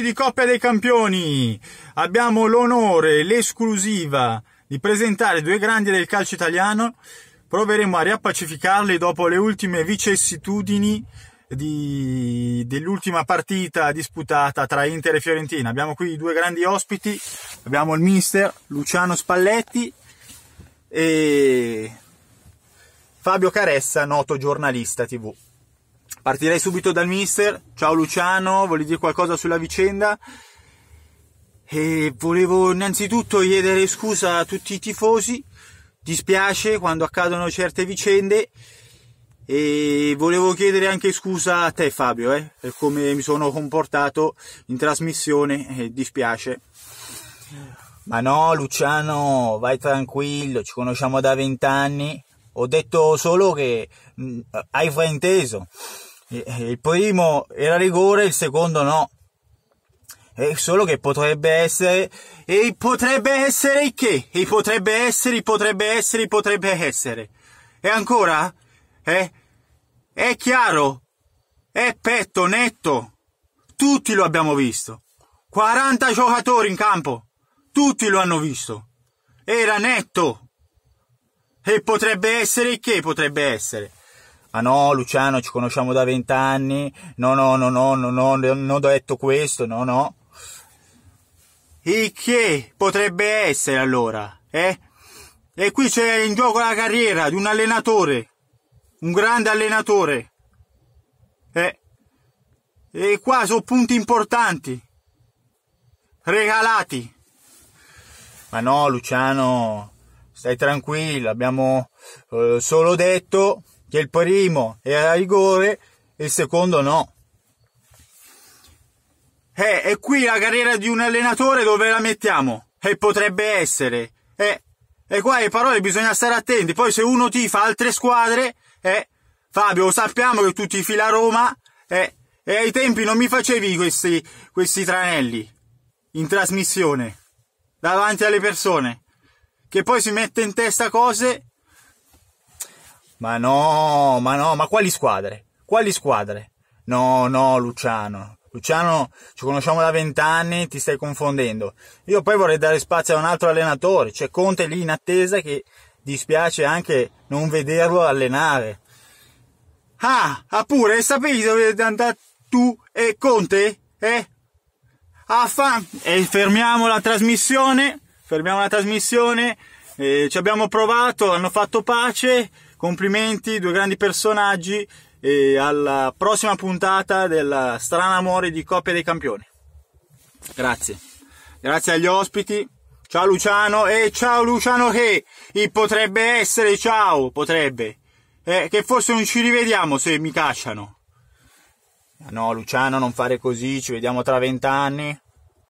di Coppa dei Campioni. Abbiamo l'onore, l'esclusiva di presentare due grandi del calcio italiano. Proveremo a riappacificarli dopo le ultime vicissitudini di, dell'ultima partita disputata tra Inter e Fiorentina. Abbiamo qui due grandi ospiti. Abbiamo il mister Luciano Spalletti e Fabio Caressa, noto giornalista TV. Partirei subito dal mister. Ciao Luciano, vuoi dire qualcosa sulla vicenda? E volevo innanzitutto chiedere scusa a tutti i tifosi. Dispiace quando accadono certe vicende. E volevo chiedere anche scusa a te Fabio eh, per come mi sono comportato in trasmissione. Eh, dispiace. Ma no, Luciano, vai tranquillo, ci conosciamo da vent'anni. Ho detto solo che mh, mm, hai frainteso. Eh, il primo era rigore, il secondo no. E eh, solo che potrebbe essere, e potrebbe essere che? E potrebbe essere, potrebbe essere, potrebbe essere. E ancora? Eh? È chiaro, è petto netto. Tutti lo abbiamo visto. 40 giocatori in campo. Tutti lo hanno visto. Era netto. E potrebbe essere che potrebbe essere? Ah no, Luciano, ci conosciamo da vent'anni. No, no, no, no, no, no, non ho detto questo, no, no. E che potrebbe essere allora? Eh? E qui c'è in gioco la carriera di un allenatore, un grande allenatore. Eh? E qua sono punti importanti, regalati. Ma no, Luciano, stai tranquillo, abbiamo eh, solo detto che il primo era rigore e il secondo no. Eh, e qui la carriera di un allenatore dove la mettiamo? E potrebbe essere. Eh, e qua le parole bisogna stare attenti. Poi se uno tifa altre squadre, eh, Fabio, sappiamo che tu tifi la Roma, eh, e ai tempi non mi facevi questi, questi tranelli in trasmissione davanti alle persone che poi si mette in testa cose ma no, ma no, ma quali squadre? Quali squadre? No, no, Luciano. Luciano, ci conosciamo da vent'anni, ti stai confondendo. Io poi vorrei dare spazio a un altro allenatore, c'è Conte lì in attesa che dispiace anche non vederlo allenare. Ah, ah pure, sapevi dove è andato tu e Conte? Eh? Affan! Ah, e eh, fermiamo la trasmissione, fermiamo la trasmissione, eh, ci abbiamo provato, hanno fatto pace, Complimenti, due grandi personaggi e alla prossima puntata della Strana Amore di Coppia dei Campioni. Grazie. Grazie agli ospiti. Ciao Luciano e ciao Luciano che potrebbe essere, ciao, potrebbe. Eh, che forse non ci rivediamo se mi cacciano. No, Luciano, non fare così, ci vediamo tra vent'anni.